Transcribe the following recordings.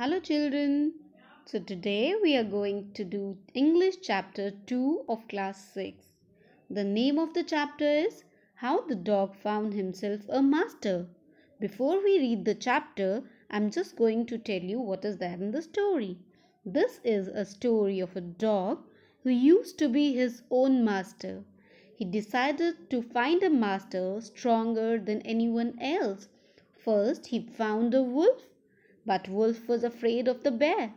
Hello children. So today we are going to do English chapter 2 of class 6. The name of the chapter is How the Dog Found Himself a Master. Before we read the chapter, I'm just going to tell you what is there in the story. This is a story of a dog who used to be his own master. He decided to find a master stronger than anyone else. First, he found a wolf but Wolf was afraid of the bear.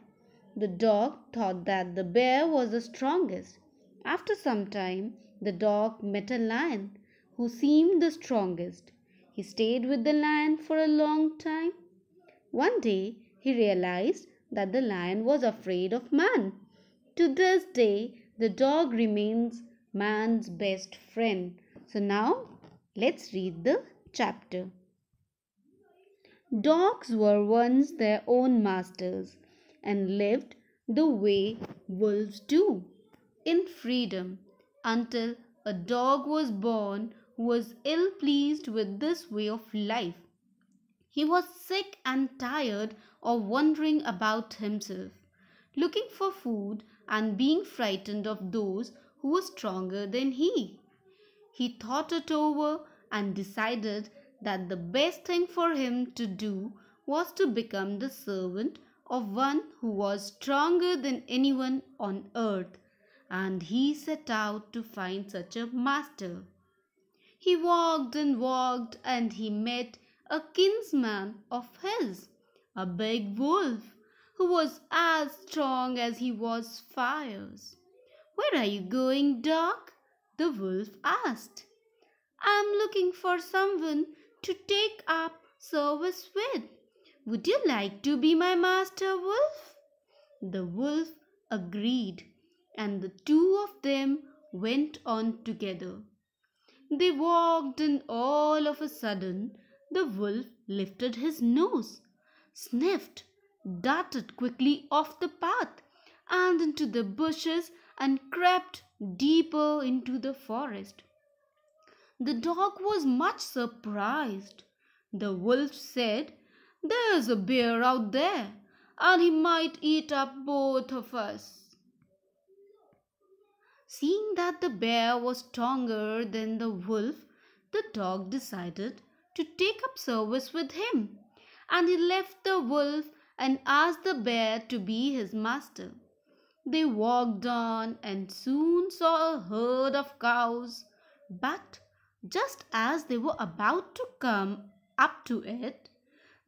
The dog thought that the bear was the strongest. After some time, the dog met a lion who seemed the strongest. He stayed with the lion for a long time. One day, he realized that the lion was afraid of man. To this day, the dog remains man's best friend. So now, let's read the chapter. Dogs were once their own masters and lived the way wolves do in freedom until a dog was born who was ill pleased with this way of life. He was sick and tired of wandering about himself, looking for food and being frightened of those who were stronger than he. He thought it over and decided that the best thing for him to do was to become the servant of one who was stronger than anyone on earth, and he set out to find such a master. He walked and walked, and he met a kinsman of his, a big wolf, who was as strong as he was fierce. Where are you going, dog? the wolf asked. I'm looking for someone to take up service with. Would you like to be my master, wolf? The wolf agreed, and the two of them went on together. They walked, and all of a sudden, the wolf lifted his nose, sniffed, darted quickly off the path and into the bushes, and crept deeper into the forest. The dog was much surprised. The wolf said, There's a bear out there, and he might eat up both of us. Seeing that the bear was stronger than the wolf, the dog decided to take up service with him, and he left the wolf and asked the bear to be his master. They walked on and soon saw a herd of cows, but just as they were about to come up to it,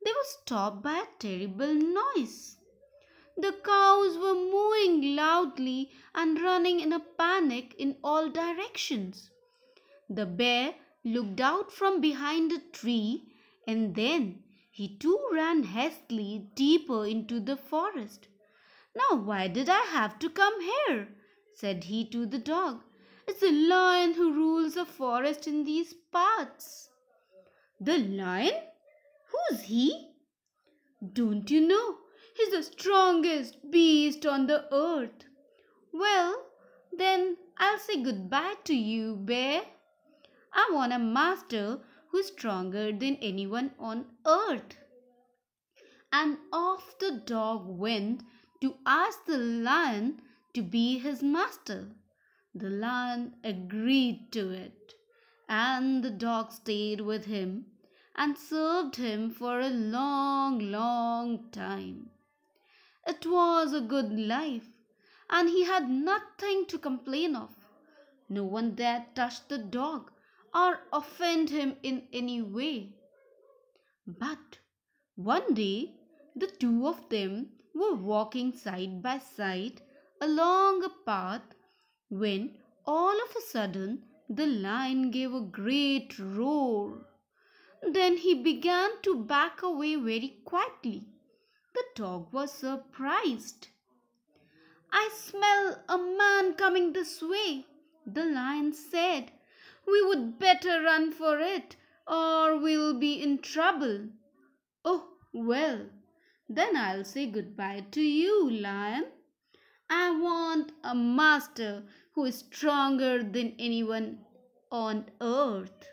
they were stopped by a terrible noise. The cows were mooing loudly and running in a panic in all directions. The bear looked out from behind a tree and then he too ran hastily deeper into the forest. Now, why did I have to come here? said he to the dog. It's the lion who rules the forest in these parts. The lion? Who's he? Don't you know? He's the strongest beast on the earth. Well, then I'll say goodbye to you, bear. I want a master who's stronger than anyone on earth. And off the dog went to ask the lion to be his master. The lion agreed to it, and the dog stayed with him and served him for a long, long time. It was a good life, and he had nothing to complain of. No one dared touch the dog or offend him in any way. But one day, the two of them were walking side by side along a path when all of a sudden the lion gave a great roar. Then he began to back away very quietly. The dog was surprised. I smell a man coming this way, the lion said. We would better run for it or we'll be in trouble. Oh, well, then I'll say goodbye to you, lion. I want a master who is stronger than anyone on earth.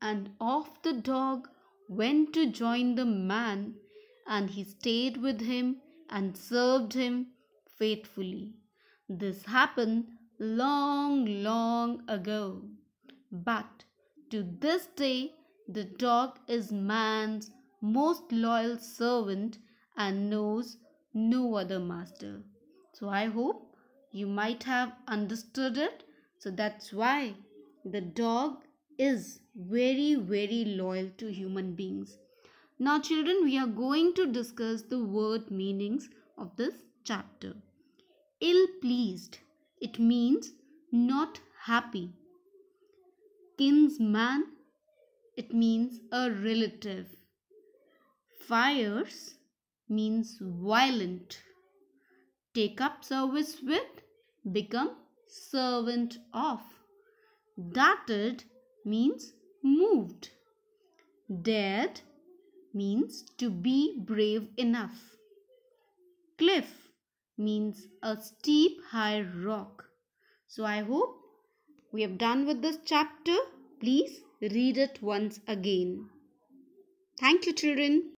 And off the dog went to join the man, and he stayed with him and served him faithfully. This happened long, long ago. But to this day, the dog is man's most loyal servant and knows no other master. So I hope you might have understood it. So that's why the dog is very, very loyal to human beings. Now, children, we are going to discuss the word meanings of this chapter. Ill pleased, it means not happy. Kinsman, it means a relative. Fires means violent. Take up service with become servant of. Darted means moved. Dared means to be brave enough. Cliff means a steep high rock. So I hope we have done with this chapter. Please read it once again. Thank you children.